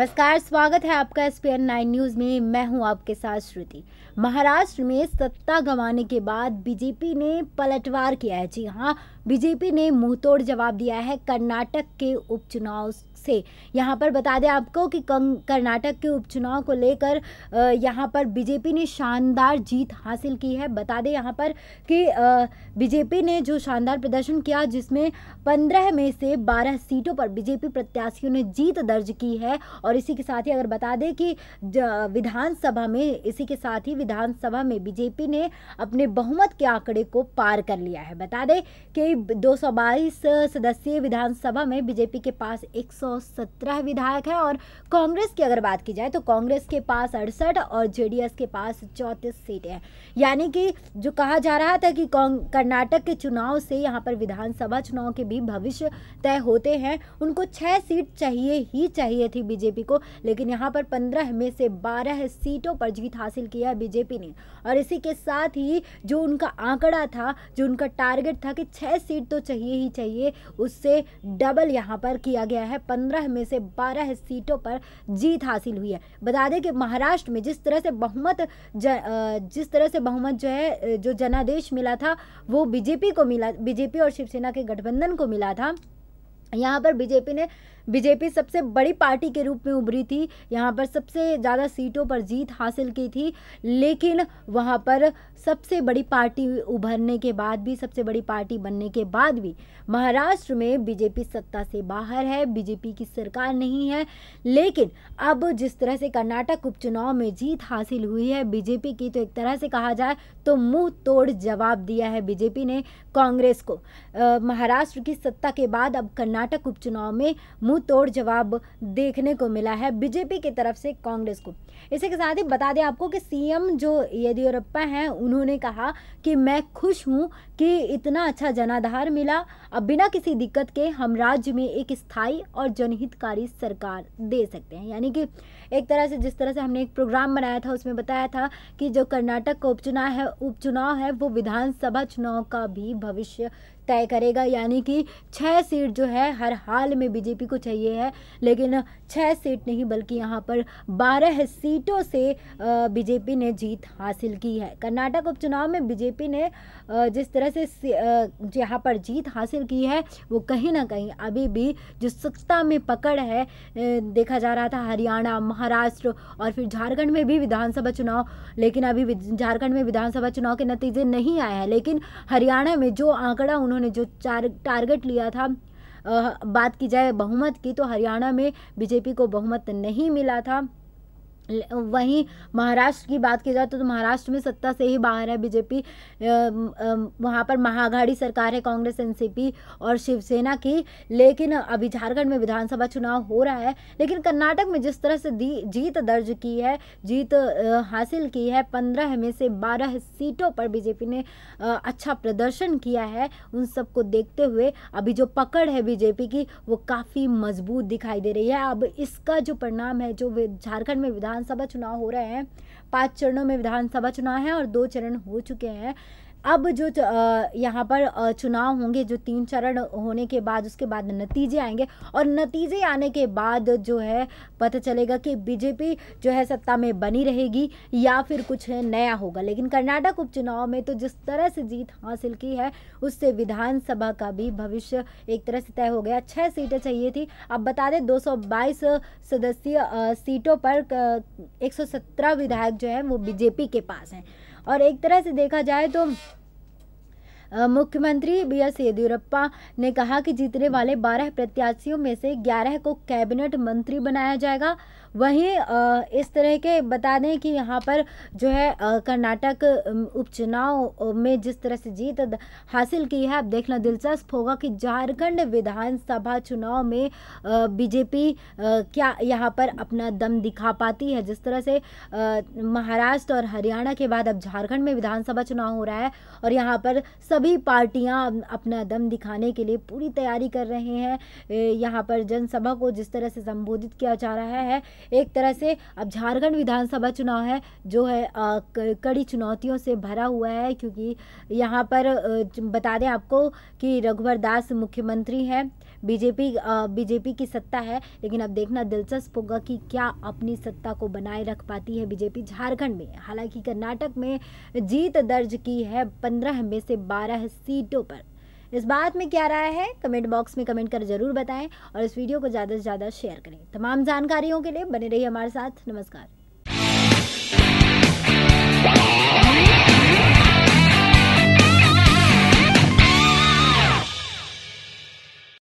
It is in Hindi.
नमस्कार स्वागत है आपका S P N nine news में मैं हूं आपके साथ श्रुति महाराष्ट्र में सत्ता गंवाने के बाद बीजेपी ने पलटवार किया है जी हाँ बीजेपी ने मुंहतोड़ जवाब दिया है कर्नाटक के उपचुनाव से यहाँ पर बता दें आपको कि कर्नाटक के उपचुनाव को लेकर यहाँ पर बीजेपी ने शानदार जीत हासिल की है बता दें यहाँ पर कि बीजेपी ने जो शानदार प्रदर्शन किया जिसमें पंद्रह में से बारह सीटों पर बीजेपी प्रत्याशियों ने जीत दर्ज की है और इसी के साथ ही अगर बता दें कि विधानसभा में इसी के साथ ही विधानसभा में बीजेपी ने अपने बहुमत के आंकड़े को पार कर लिया है बता दें कि वहीं 222 सदस्यीय विधानसभा में बीजेपी के पास 117 विधायक हैं और कांग्रेस की अगर बात की जाए तो कांग्रेस के पास अड़सठ और जेडीएस के पास चौंतीस सीटें हैं यानी कि जो कहा जा रहा था कि कर्नाटक के चुनाव से यहाँ पर विधानसभा चुनाव के भी भविष्य तय होते हैं उनको छः सीट चाहिए ही चाहिए थी बीजेपी को लेकिन यहाँ पर पंद्रह में से बारह सीटों पर जीत हासिल किया बीजेपी ने और इसी के साथ ही जो उनका आंकड़ा था जो उनका टारगेट था कि छः सीट तो चाहिए ही चाहिए उससे डबल यहाँ पर किया गया है पंद्रह में से बारह सीटों पर जीत हासिल हुई है बता दें कि महाराष्ट्र में जिस तरह से बहुमत जिस तरह से बहुमत जो है जो जनादेश मिला था वो बीजेपी को मिला बीजेपी और शिवसेना के गठबंधन को मिला था यहाँ पर बीजेपी ने बीजेपी सबसे बड़ी पार्टी के रूप में उभरी थी यहाँ पर सबसे ज़्यादा सीटों पर जीत हासिल की थी लेकिन वहाँ पर सबसे बड़ी पार्टी उभरने के बाद भी सबसे बड़ी पार्टी बनने के बाद भी महाराष्ट्र में बीजेपी सत्ता से बाहर है बीजेपी की सरकार नहीं है लेकिन अब जिस तरह से कर्नाटक उपचुनाव में जीत हासिल हुई है बीजेपी की तो एक तरह से कहा जाए तो मुँह तोड़ जवाब दिया है बीजेपी ने कांग्रेस को महाराष्ट्र की सत्ता के बाद अब कर्नाटक कर्नाटक उपचुनाव में मुंह तोड़ जवाब देखने को मिला है बीजेपी की तरफ से कांग्रेस को इसी के साथ ही बता दें आपको कि सीएम जो येदियुरप्पा हैं उन्होंने कहा कि मैं खुश हूँ कि इतना अच्छा जनाधार मिला अब बिना किसी दिक्कत के हम राज्य में एक स्थायी और जनहितकारी सरकार दे सकते हैं यानी कि एक तरह से जिस तरह से हमने एक प्रोग्राम बनाया था उसमें बताया था कि जो कर्नाटक का उपचुनाव है उपचुनाव है वो विधानसभा चुनाव का भी भविष्य तय करेगा यानी कि छः सीट जो है हर हाल में बीजेपी को चाहिए है लेकिन छः सीट नहीं बल्कि यहाँ पर बारह सीटों से बीजेपी ने जीत हासिल की है कर्नाटक उपचुनाव में बीजेपी ने जिस तरह से यहाँ पर जीत हासिल की है वो कहीं ना कहीं अभी भी जो सत्ता में पकड़ है देखा जा रहा था हरियाणा महाराष्ट्र और फिर झारखंड में भी विधानसभा चुनाव लेकिन अभी झारखंड में विधानसभा चुनाव के नतीजे नहीं आए हैं लेकिन हरियाणा में जो आंकड़ा उन्होंने उन्होंने जो चार टारगेट लिया था बात की जाए बहुमत की तो हरियाणा में बीजेपी को बहुमत नहीं मिला था वहीं महाराष्ट्र की बात की जाए तो, तो महाराष्ट्र में सत्ता से ही बाहर है बीजेपी वहाँ पर महाघाड़ी सरकार है कांग्रेस एनसीपी और शिवसेना की लेकिन अभी झारखंड में विधानसभा चुनाव हो रहा है लेकिन कर्नाटक में जिस तरह से दी जीत दर्ज की है जीत हासिल की है पंद्रह में से बारह सीटों पर बीजेपी ने अच्छा प्रदर्शन किया है उन सबको देखते हुए अभी जो पकड़ है बीजेपी की वो काफ़ी मजबूत दिखाई दे रही है अब इसका जो परिणाम है जो झारखंड में विधान विधानसभा चुनाव हो रहे हैं पांच चरणों में विधानसभा चुनाव है और दो चरण हो चुके हैं अब जो यहाँ पर चुनाव होंगे जो तीन चरण होने के बाद उसके बाद नतीजे आएंगे और नतीजे आने के बाद जो है पता चलेगा कि बीजेपी जो है सत्ता में बनी रहेगी या फिर कुछ नया होगा लेकिन कर्नाटक उपचुनाव में तो जिस तरह से जीत हासिल की है उससे विधानसभा का भी भविष्य एक तरह से तय हो गया छः सीटें चाहिए थी अब बता दें दो सदस्यीय सीटों पर एक विधायक जो है वो बीजेपी के पास हैं और एक तरह से देखा जाए तो मुख्यमंत्री बी एस येदियुरप्पा ने कहा कि जीतने वाले 12 प्रत्याशियों में से 11 को कैबिनेट मंत्री बनाया जाएगा वहीं इस तरह के बता दें कि यहाँ पर जो है कर्नाटक उपचुनाव में जिस तरह से जीत हासिल की है अब देखना दिलचस्प होगा कि झारखंड विधानसभा चुनाव में बीजेपी क्या यहाँ पर अपना दम दिखा पाती है जिस तरह से महाराष्ट्र और हरियाणा के बाद अब झारखंड में विधानसभा चुनाव हो रहा है और यहाँ पर सभी पार्टियाँ अपना दम दिखाने के लिए पूरी तैयारी कर रहे हैं यहाँ पर जनसभा को जिस तरह से संबोधित किया जा रहा है एक तरह से अब झारखंड विधानसभा चुनाव है जो है आ, कड़ी चुनौतियों से भरा हुआ है क्योंकि यहाँ पर बता दें आपको कि रघुवर दास मुख्यमंत्री हैं बीजेपी बीजेपी की सत्ता है लेकिन अब देखना दिलचस्प होगा कि क्या अपनी सत्ता को बनाए रख पाती है बीजेपी झारखंड में हालांकि कर्नाटक में जीत दर्ज की है पंद्रह में से बारह सीटों पर इस बात में क्या राय है कमेंट बॉक्स में कमेंट कर ज़रूर बताएं और इस वीडियो को ज़्यादा से ज़्यादा शेयर करें तमाम जानकारियों के लिए बने रहिए हमारे साथ नमस्कार